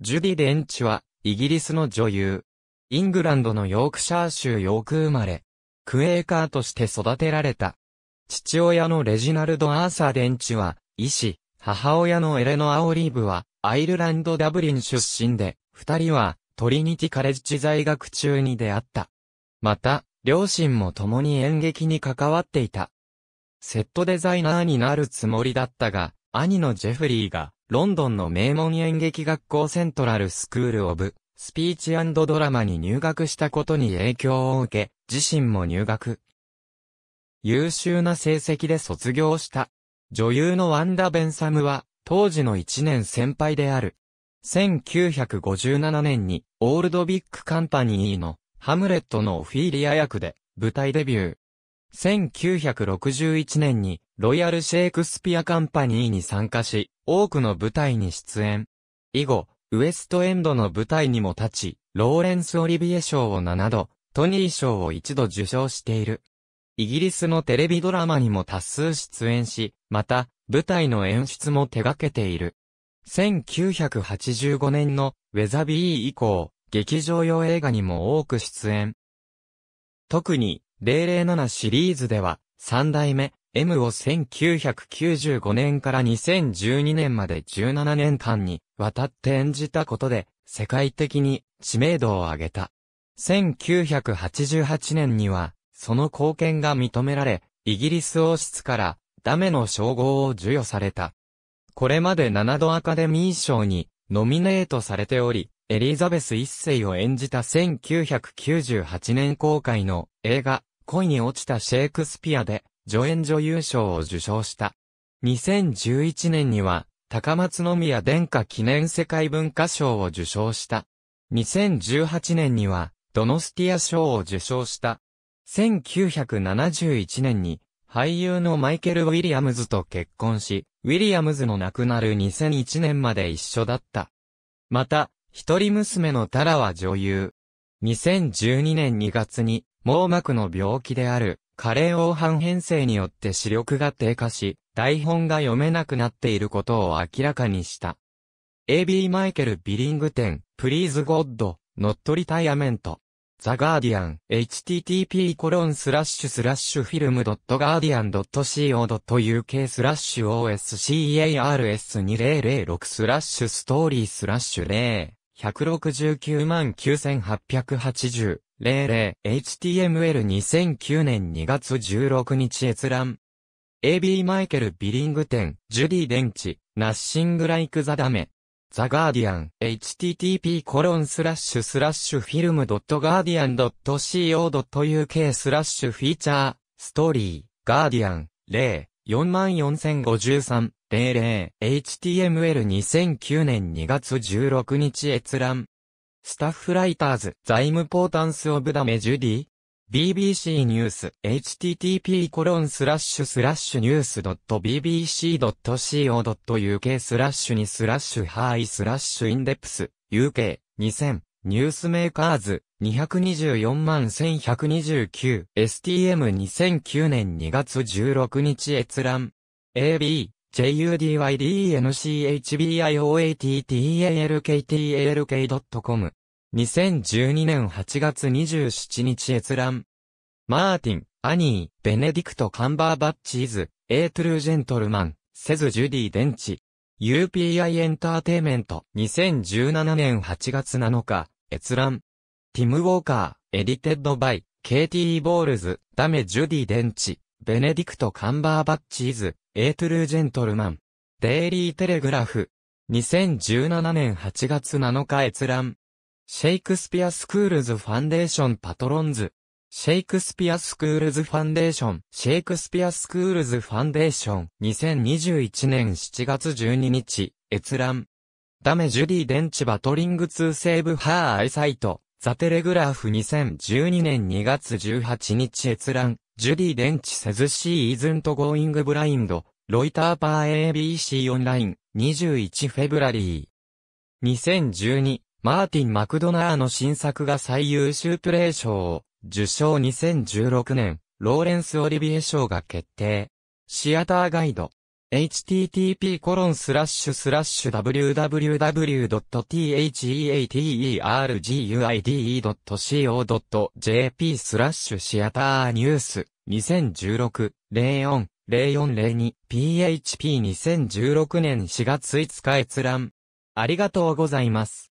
ジュディ・デンチは、イギリスの女優。イングランドのヨークシャー州ヨーク生まれ。クエーカーとして育てられた。父親のレジナルド・アーサー・デンチは、医師。母親のエレノア・オリーブは、アイルランド・ダブリン出身で、二人は、トリニティ・カレッジ在学中に出会った。また、両親も共に演劇に関わっていた。セットデザイナーになるつもりだったが、兄のジェフリーが、ロンドンの名門演劇学校セントラルスクールオブ、スピーチドラマに入学したことに影響を受け、自身も入学。優秀な成績で卒業した。女優のワンダ・ベンサムは、当時の一年先輩である。1957年に、オールドビッグカンパニーの、ハムレットのオフィーリア役で、舞台デビュー。1961年に、ロイヤル・シェイクスピア・カンパニーに参加し、多くの舞台に出演。以後、ウエストエンドの舞台にも立ち、ローレンス・オリビエ賞を7度、トニー賞を1度受賞している。イギリスのテレビドラマにも多数出演し、また、舞台の演出も手掛けている。1985年のウェザビー以降、劇場用映画にも多く出演。特に、007シリーズでは、3代目、M を1995年から2012年まで17年間にわたって演じたことで世界的に知名度を上げた。1988年にはその貢献が認められ、イギリス王室からダメの称号を授与された。これまで7度アカデミー賞にノミネートされており、エリザベス一世を演じた1998年公開の映画、恋に落ちたシェイクスピアで助演女優賞を受賞した。2011年には、高松宮殿下記念世界文化賞を受賞した。2018年には、ドノスティア賞を受賞した。1971年に、俳優のマイケル・ウィリアムズと結婚し、ウィリアムズの亡くなる2001年まで一緒だった。また、一人娘のタラは女優。2012年2月に、網膜の病気であるカレー王反編成によって視力が低下し、台本が読めなくなっていることを明らかにした。A.B. マイケル・ビリング展、プリーズ・ゴッド、ノット・リタイアメント。ザ・ガーディアン、http コロンスラッシュスラッシュフィルムドットガーディアンドット CO.uk スラッシュ OSCARS2006 スラッシュストーリースラッシュ0 169万9880 00HTML2009 年2月16日閲覧。AB マイケル・ビリングテン、ジュディ・デンチ、ナッシング・ライク・ザ・ダメ。ザ・ガーディアン、http コロンスラッシュスラッシュフィルムドットガーディアンドット CO.uk スラッシュフィーチャー、ストーリー、ガーディアン、0、44053、00、HTML2009 年2月16日閲覧。スタッフライターズ、ザイムポータンスオブダメジュディ BBC ニュース、http コロンスラッシュスラッシュニュース .bbc.co.uk スラッシュにスラッシュハイスラッシュインデプス UK2000 ニュースメーカーズ224万 1129STM2009 年2月16日閲覧 AB judynchbioattalk.com d a l k。2012年8月27日閲覧。マーティン、アニー、ベネディクト・カンバーバッチーズ、エートゥル・ジェントルマン、セズ・ジュディ・デンチ。UPI エンターテイメント。2017年8月7日、閲覧。ティム・ウォーカー、エディテッド・バイ、ケイティ・ボールズ、ダメ・ジュディ・デンチ。ベネディクト・カンバーバッチーズ、エートゥルー・ジェントルマン。デイリー・テレグラフ。2017年8月7日閲覧。シェイクスピア・スクールズ・ファンデーション・パトロンズ。シェイクスピア・スクールズ・ファンデーション。シェイクスピア・スクールズ・ファンデーション。2021年7月12日、閲覧。ダメ・ジュディ・デンチ・バトリング・ツー・セーブ・ハー・アイサイト。ザ・テレグラフ2012年2月18日閲覧。ジュディ・デンチ・セズ・シー・イズント・ゴーイング・ブラインド、ロイター・パー ABC オンライン、21フェブラリー。2012、マーティン・マクドナーの新作が最優秀プレイ賞を、受賞2016年、ローレンス・オリビエ賞が決定。シアターガイド。http://www.theaterguide.co.jp スラッシュシアターニュース2016-04 0402PHP2016 年4月5日閲覧。ありがとうございます。